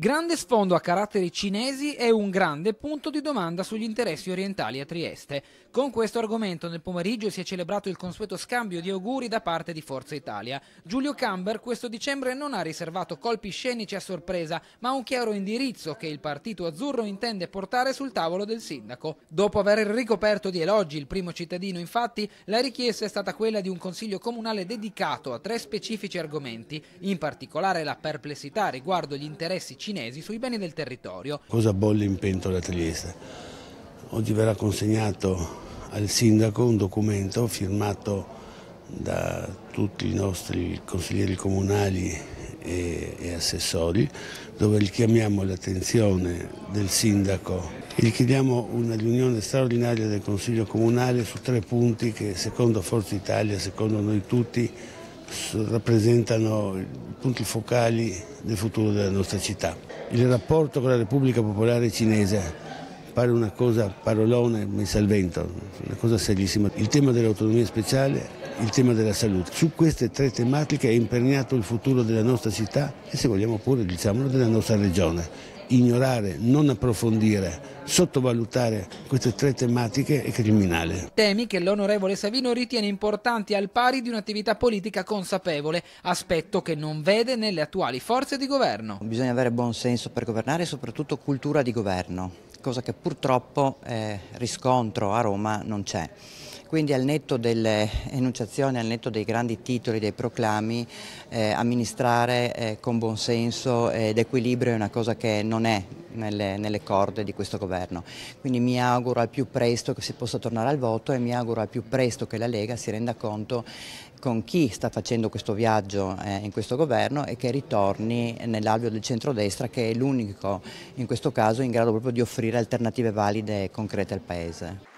Grande sfondo a caratteri cinesi è un grande punto di domanda sugli interessi orientali a Trieste. Con questo argomento nel pomeriggio si è celebrato il consueto scambio di auguri da parte di Forza Italia. Giulio Camber questo dicembre non ha riservato colpi scenici a sorpresa, ma un chiaro indirizzo che il partito azzurro intende portare sul tavolo del sindaco. Dopo aver ricoperto di elogi il primo cittadino, infatti, la richiesta è stata quella di un consiglio comunale dedicato a tre specifici argomenti, in particolare la perplessità riguardo gli interessi cinesi cinesi sui beni del territorio. Cosa bolle in pentola Trieste? Oggi verrà consegnato al sindaco un documento firmato da tutti i nostri consiglieri comunali e, e assessori dove richiamiamo l'attenzione del sindaco e gli chiediamo una riunione straordinaria del Consiglio Comunale su tre punti che secondo Forza Italia, secondo noi tutti, rappresentano i punti focali del futuro della nostra città. Il rapporto con la Repubblica Popolare Cinese pare una cosa parolone messa al vento, una cosa serissima. Il tema dell'autonomia speciale, il tema della salute. Su queste tre tematiche è imperniato il futuro della nostra città e se vogliamo pure diciamolo della nostra regione ignorare, non approfondire, sottovalutare queste tre tematiche è criminale. Temi che l'onorevole Savino ritiene importanti al pari di un'attività politica consapevole, aspetto che non vede nelle attuali forze di governo. Bisogna avere buon senso per governare e soprattutto cultura di governo, cosa che purtroppo eh, riscontro a Roma non c'è. Quindi al netto delle enunciazioni, al netto dei grandi titoli, dei proclami, eh, amministrare eh, con senso ed equilibrio è una cosa che non è nelle, nelle, corde di questo governo. Quindi mi auguro al più presto che si possa tornare al voto e mi auguro al più presto che la Lega si renda conto con chi sta facendo questo viaggio eh, in questo governo e che ritorni nell'alveo del centrodestra che è l'unico in questo caso in grado proprio di offrire alternative valide e concrete al Paese.